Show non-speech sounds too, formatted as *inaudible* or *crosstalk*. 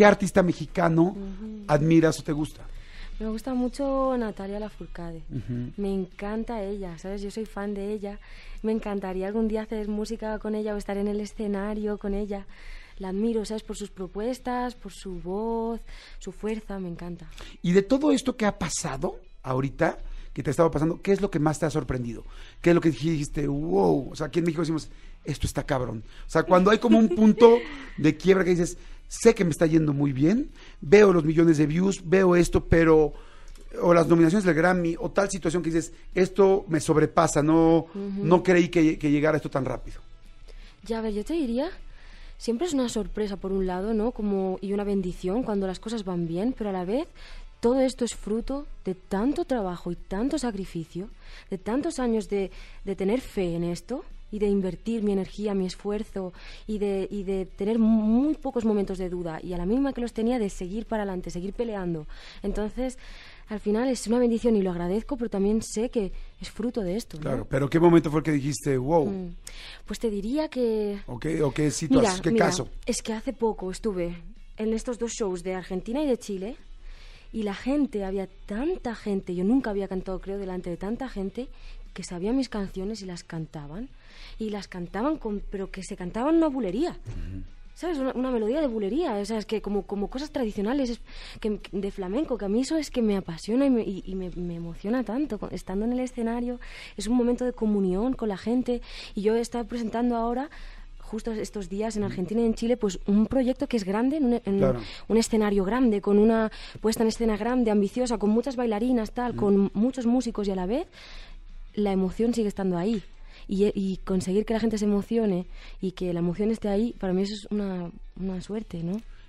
¿Qué artista mexicano admiras o te gusta? Me gusta mucho Natalia Lafourcade. Me encanta ella, ¿sabes? Yo soy fan de ella. Me encantaría algún día hacer música con ella o estar en el escenario con ella. La admiro, ¿sabes? Por sus propuestas, por su voz, su fuerza, me encanta. Y de todo esto que ha pasado ahorita, que te estaba pasando, ¿qué es lo que más te ha sorprendido? ¿Qué es lo que dijiste, wow? O sea, aquí en México decimos, esto está cabrón. O sea, cuando hay como un punto *laughs* de quiebra que dices, sé que me está yendo muy bien, veo los millones de views, veo esto, pero o las nominaciones del Grammy o tal situación que dices, esto me sobrepasa, no, no creí que, llegara esto tan rápido. Ya, a ver, yo te diría, siempre es una sorpresa por un lado, ¿no? Como, y una bendición cuando las cosas van bien, pero a la vez todo esto es fruto de tanto trabajo y tanto sacrificio, de tantos años de, de tener fe en esto, y de invertir mi energía, mi esfuerzo y de, de tener muy pocos momentos de duda y a la misma que los tenía de seguir para adelante, seguir peleando. Entonces, al final es una bendición y lo agradezco, pero también sé que es fruto de esto. Claro, pero ¿qué momento fue que dijiste, wow? Mm, pues te diría que... ¿O qué, qué situación, qué caso? Es que hace poco estuve en estos dos shows de Argentina y de Chile y la gente, había tanta gente, yo nunca había cantado creo delante de tanta gente que sabían mis canciones y las cantaban. Y las cantaban, con, pero que se cantaban una bulería. ¿Sabes? Una, melodía de bulería. O sea, es que como, como cosas tradicionales que, de flamenco, que a mí eso es que me apasiona y, me, me, emociona tanto. Estando en el escenario, es un momento de comunión con la gente. Y yo he estado presentando ahora justo estos días en Argentina y en Chile, pues un proyecto que es grande, en, un, escenario grande, con una puesta en escena grande, ambiciosa, con muchas bailarinas, tal, con muchos músicos y a la vez, la emoción sigue estando ahí. Y, conseguir que la gente se emocione y que la emoción esté ahí, para mí eso es una, una suerte, ¿no?